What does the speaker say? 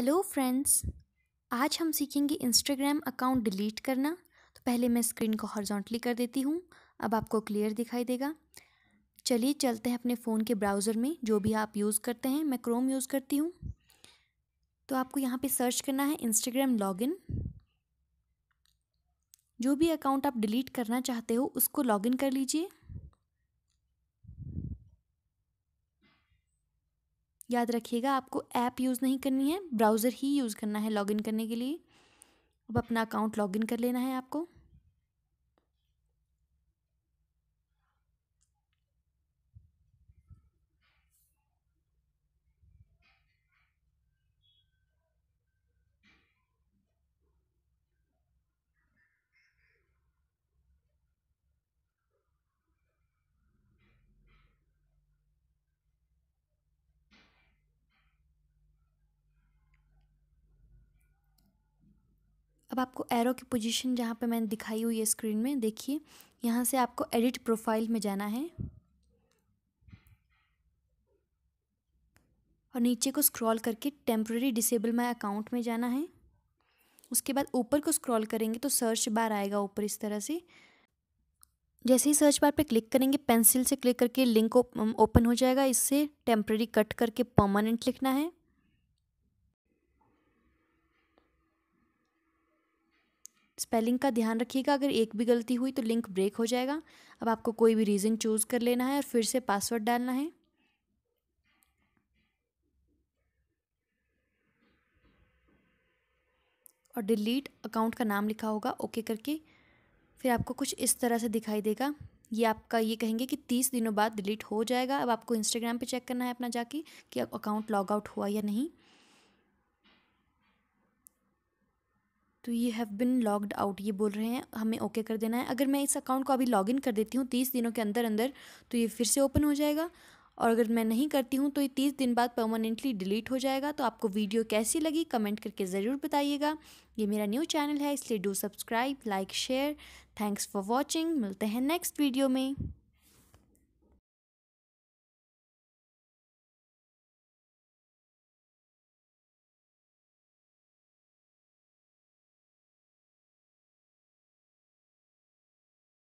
hello friends आज हम सीखेंगे इंस्टाग्राम अकाउंट डिलीट करना तो पहले मैं स्क्रीन को हॉर्जॉन्टली कर देती हूँ अब आपको क्लियर दिखाई देगा चलिए चलते हैं अपने फ़ोन के ब्राउज़र में जो भी आप यूज़ करते हैं मैं क्रोम यूज़ करती हूँ तो आपको यहाँ पे सर्च करना है इंस्टाग्राम लॉगिन जो भी अकाउंट आप डिलीट करना चाहते हो उसको लॉगिन कर लीजिए याद रखिएगा आपको ऐप यूज़ नहीं करनी है ब्राउज़र ही यूज़ करना है लॉगिन करने के लिए अब अपना अकाउंट लॉगिन कर लेना है आपको अब आपको एरो की पोजीशन जहाँ पे मैंने दिखाई हुई है स्क्रीन में देखिए यहाँ से आपको एडिट प्रोफाइल में जाना है और नीचे को स्क्रॉल करके टेम्प्रेरी डिसेबल माई अकाउंट में जाना है उसके बाद ऊपर को स्क्रॉल करेंगे तो सर्च बार आएगा ऊपर इस तरह से जैसे ही सर्च बार पे क्लिक करेंगे पेंसिल से क्लिक करके लिंक ओपन हो जाएगा इससे टेम्प्रेरी कट करके परमानेंट लिखना है स्पेलिंग का ध्यान रखिएगा अगर एक भी गलती हुई तो लिंक ब्रेक हो जाएगा अब आपको कोई भी रीज़न चूज़ कर लेना है और फिर से पासवर्ड डालना है और डिलीट अकाउंट का नाम लिखा होगा ओके करके फिर आपको कुछ इस तरह से दिखाई देगा ये आपका ये कहेंगे कि तीस दिनों बाद डिलीट हो जाएगा अब आपको इंस्टाग्राम पे चेक करना है अपना जाके कि अकाउंट लॉग आउट हुआ या नहीं तो you have been logged out ये बोल रहे हैं हमें ओके okay कर देना है अगर मैं इस अकाउंट को अभी लॉगिन कर देती हूँ तीस दिनों के अंदर अंदर तो ये फिर से ओपन हो जाएगा और अगर मैं नहीं करती हूँ तो ये तीस दिन बाद परमानेंटली डिलीट हो जाएगा तो आपको वीडियो कैसी लगी कमेंट करके ज़रूर बताइएगा ये मेरा न्यू चैनल है इसलिए do subscribe like share thanks for watching मिलते हैं नेक्स्ट वीडियो में